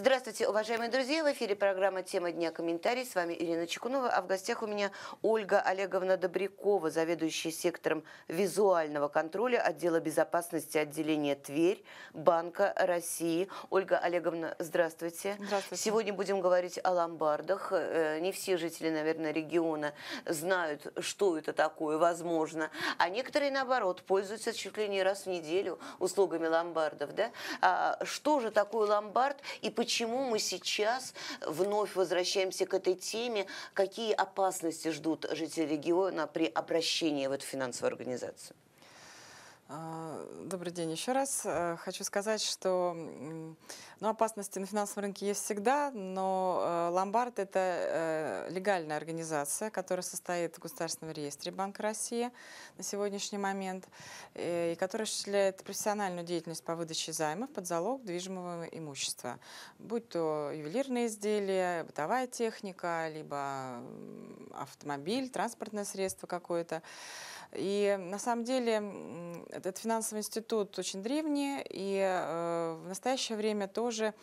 Здравствуйте, уважаемые друзья! В эфире программа «Тема дня. Комментарий». С вами Ирина Чекунова, а в гостях у меня Ольга Олеговна Добрякова, заведующая сектором визуального контроля отдела безопасности отделения Тверь Банка России. Ольга Олеговна, здравствуйте. Здравствуйте. Сегодня будем говорить о ломбардах. Э, не все жители, наверное, региона знают, что это такое, возможно. А некоторые, наоборот, пользуются чуть ли не раз в неделю услугами ломбардов. Да? А что же такое ломбард и почему почему мы сейчас вновь возвращаемся к этой теме, какие опасности ждут жители региона при обращении в эту финансовую организацию? А, добрый день еще раз. Э, хочу сказать, что ну, опасности на финансовом рынке есть всегда, но э, ломбард — это э, легальная организация, которая состоит в Государственном реестре Банка России на сегодняшний момент, и которая осуществляет профессиональную деятельность по выдаче займов под залог движимого имущества, будь то ювелирные изделия, бытовая техника, либо автомобиль, транспортное средство какое-то. И на самом деле этот финансовый институт очень древний, и э, в настоящее время тоже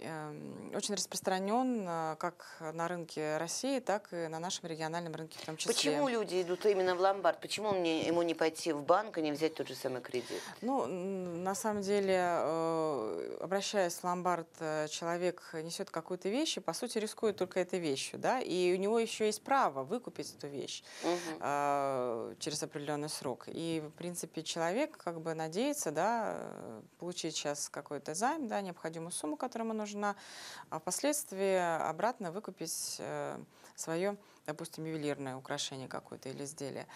Эм, очень распространен э, как на рынке России, так и на нашем региональном рынке в том числе. Почему люди идут именно в ломбард? Почему мне, ему не пойти в банк и не взять тот же самый кредит? Ну, на самом деле, э, обращаясь в ломбард, э, человек несет какую-то вещь и, по сути, рискует только этой вещью, да, и у него еще есть право выкупить эту вещь угу. через определенный срок. И, в принципе, человек как бы надеется, да, получить сейчас какой-то займ, да, необходимую сумму, которую он нужна, впоследствии обратно выкупить э, свое, допустим, ювелирное украшение какое-то или изделие.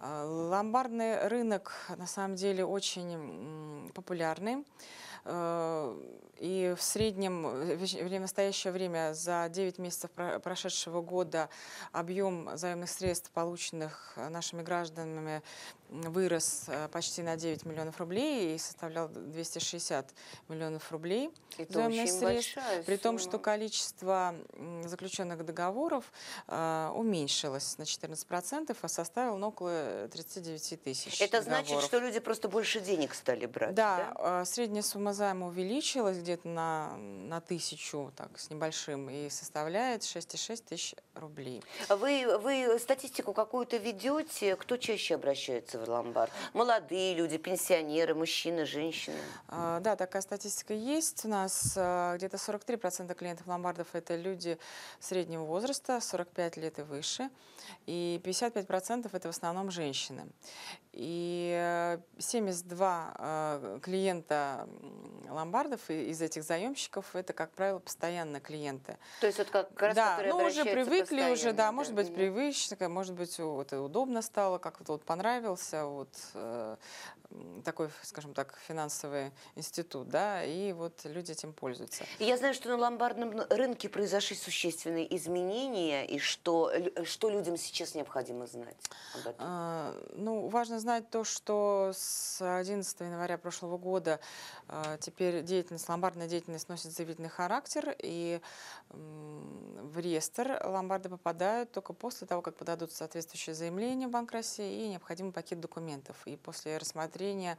А, ломбардный рынок на самом деле очень популярный. Э, и в среднем, э, в настоящее время, за 9 месяцев прошедшего года объем заемных средств, полученных нашими гражданами вырос э, почти на 9 миллионов рублей и составлял 260 миллионов рублей заемных средств, при том, что количество заключенных договоров э, уменьшилось на 14%, а составило ну, около 39 тысяч Это договоров. значит, что люди просто больше денег стали брать, да? да? Э, средняя сумма займа увеличилась где-то на, на тысячу так, с небольшим и составляет 6,6 тысяч рублей. Вы, вы статистику какую-то ведете, кто чаще обращается? в ломбард? Молодые люди, пенсионеры, мужчины, женщины? А, да, такая статистика есть. У нас а, где-то 43% клиентов ломбардов – это люди среднего возраста, 45 лет и выше. И 55% – это в основном женщины. И 72 э, а, э, клиента ломбардов из этих заемщиков – это, как правило, постоянные клиенты. То есть вот как раз, да, ну, уже привыкли уже, да, да, может быть, привычно, может быть, это удобно стало, как-то вот понравилось появился вот э, такой, скажем так, финансовый институт, да, и вот люди этим пользуются. Я знаю, что на ломбардном рынке произошли существенные изменения, и что, э, что людям сейчас необходимо знать об этом? А, ну, важно знать то, что с 11 января прошлого года а, теперь деятельность, ломбардная деятельность носит заявительный характер, и м, в реестр ломбарды попадают только после того, как подадут соответствующее заявление в Банк России, и необходимо пакет пакет документов. И после рассмотрения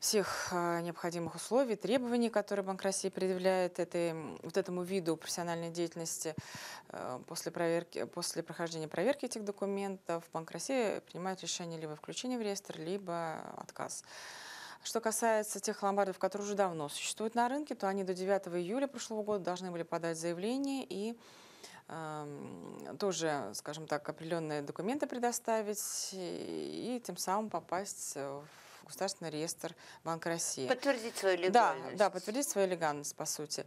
всех э, необходимых условий, требований, которые Банк России предъявляет этой, вот этому виду профессиональной деятельности. Э, после, проверки, после прохождения проверки этих документов Банк России принимает решение либо включения в реестр, либо отказ. Что касается тех ломбардов, которые уже давно существуют на рынке, то они до 9 июля прошлого года должны были подать заявление и тоже, скажем так, определенные документы предоставить и тем самым попасть в государственный реестр Банка России. Подтвердить свою легальность. Да, да, подтвердить свою легальность, по сути.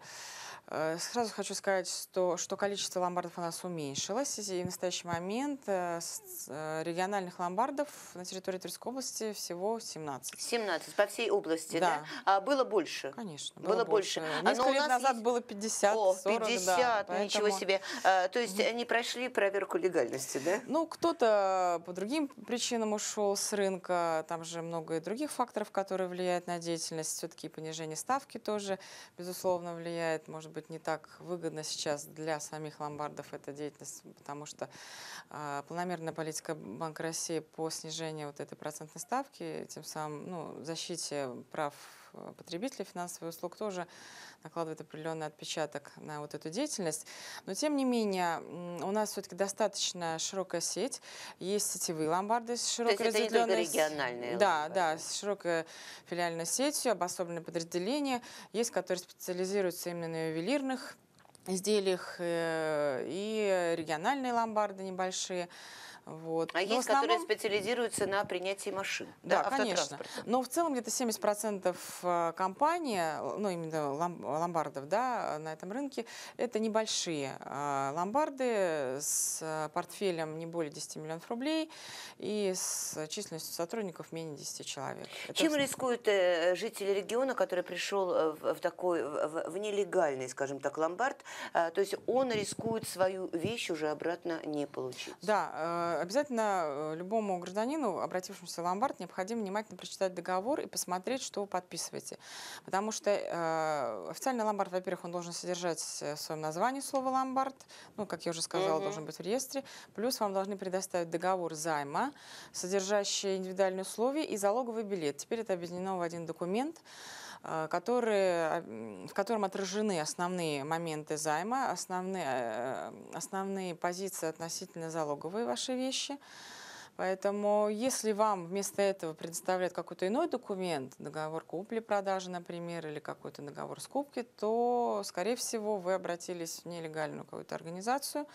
Э, сразу хочу сказать, что, что количество ломбардов у нас уменьшилось, и в настоящий момент э, э, региональных ломбардов на территории Тверской области всего 17. 17 по всей области, да? да? А было больше? Конечно, было, было больше. больше. Несколько лет назад есть... было 50, О, 40, 50, да, поэтому... ничего себе. А, то есть они прошли проверку легальности, да? Ну, кто-то по другим причинам ушел с рынка, там же много и других факторов, которые влияют на деятельность, все-таки понижение ставки тоже, безусловно, влияет, может быть, не так выгодно сейчас для самих ломбардов эта деятельность, потому что э, планомерная политика Банка России по снижению вот этой процентной ставки, тем самым ну, защите прав Э, потребителей финансовых услуг тоже накладывает определенный отпечаток на вот эту деятельность. Но тем не менее, у нас все-таки достаточно широкая сеть, есть сетевые ломбарды с широкой разветвленностью это региональные Да, ломбарды. да, с широкой филиальной сетью, обособленные подразделения, есть, которые специализируются именно на ювелирных изделиях э, и региональные ломбарды небольшие. Вот. А Но есть, основном... которые специализируются на принятии машин? Да, да конечно. Но в целом где-то 70% э, компаний, ну именно ломбардов да, на этом рынке, это небольшие э, ломбарды с э, портфелем не более 10 миллионов рублей и с численностью сотрудников менее 10 человек. Это Чем основном... рискуют жители региона, который пришел в такой, в нелегальный, скажем так, ломбард? То есть он рискует свою вещь уже обратно не получить? Да, Э, обязательно э, любому гражданину, обратившемуся в ломбард, необходимо внимательно прочитать договор и посмотреть, что вы подписываете. Потому что э, официальный ломбард, во-первых, он должен содержать э, в своем названии слово ломбард, ну, как я уже сказала, угу. должен быть в реестре, плюс вам должны предоставить договор займа, содержащий индивидуальные условия и залоговый билет. Теперь это объединено в один документ которые, в котором отражены основные моменты займа, основные, основные позиции относительно залоговой вашей вещи. Поэтому, если вам вместо этого предоставляют какой-то иной документ, договор купли-продажи, например, или какой-то договор скупки, то, скорее всего, вы обратились в нелегальную какую-то организацию,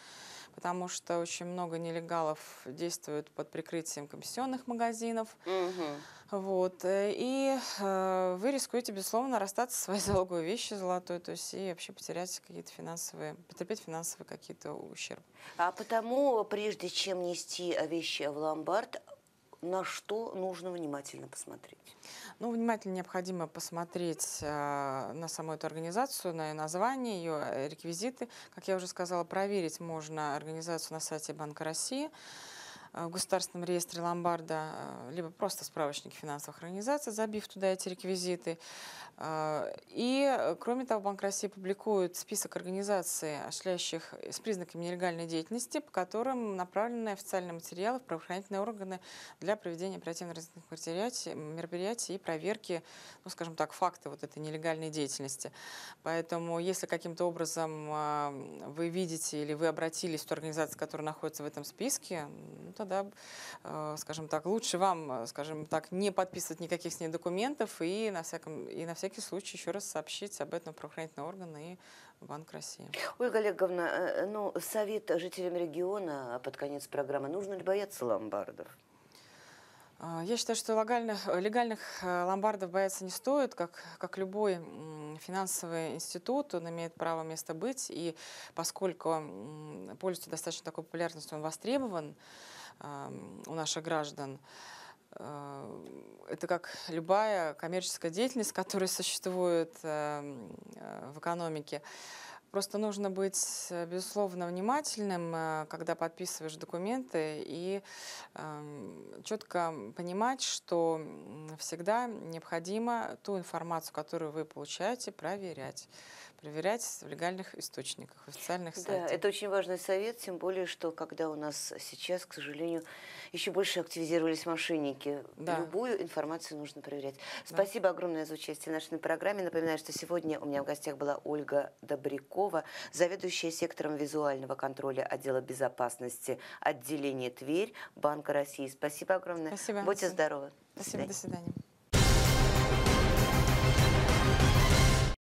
потому что очень много нелегалов действуют под прикрытием комиссионных магазинов. Угу. Вот. Э, и э, вы рискуете, безусловно, расстаться со своей залоговой вещью золотой, то есть и вообще потерять какие-то финансовые, потерпеть финансовые какие-то ущерб. А потому, прежде чем нести э, вещи в ломбард, на что нужно внимательно посмотреть? Ну, внимательно необходимо посмотреть э, на саму эту организацию, на ее название, ее э, реквизиты. Как я уже сказала, проверить можно организацию на сайте Банка России. А, в государственном реестре ломбарда, а, либо просто в финансовых организаций, забив туда эти реквизиты. А, и, э, кроме того, Банк России публикует список организаций, ошляющих с признаками нелегальной деятельности, по которым направлены официальные материалы в правоохранительные органы для проведения оперативно-розыскных мероприятий, и проверки, ну, скажем так, факта вот этой нелегальной деятельности. Поэтому, если каким-то образом вы видите или вы обратились в ту организацию, которая находится в этом списке, ну, что, да, э, скажем так, лучше вам, э, скажем так, не подписывать никаких с ней документов и на, всяком, и на всякий случай еще раз сообщить об этом правоохранительные органы и Банк России. Ольга Олеговна, э, ну, совет жителям региона под конец программы. Нужно ли бояться ломбардов? Я считаю, что легальных, легальных ломбардов бояться не стоит, как, как любой финансовый институт, он имеет право место быть, и поскольку пользуется достаточно такой популярностью, он востребован, у наших граждан. Э, это как любая коммерческая деятельность, которая существует эм, э, в экономике. Просто нужно быть, э, безусловно, внимательным, э, когда подписываешь документы, и эм, четко понимать, что всегда необходимо ту информацию, которую вы получаете, проверять. Проверять в легальных источниках, в официальных сайтах. Да, это очень важный совет, тем более, что когда у нас сейчас, к сожалению, еще больше активизировались мошенники. Да. Любую информацию нужно проверять. Спасибо да. огромное за участие в нашей программе. Напоминаю, что сегодня у меня в гостях была Ольга Добрякова Кулакова, заведующая сектором визуального контроля отдела безопасности отделения Тверь Банка России. Спасибо огромное. Спасибо. Будьте здоровы. Спасибо, до свидания. До свидания.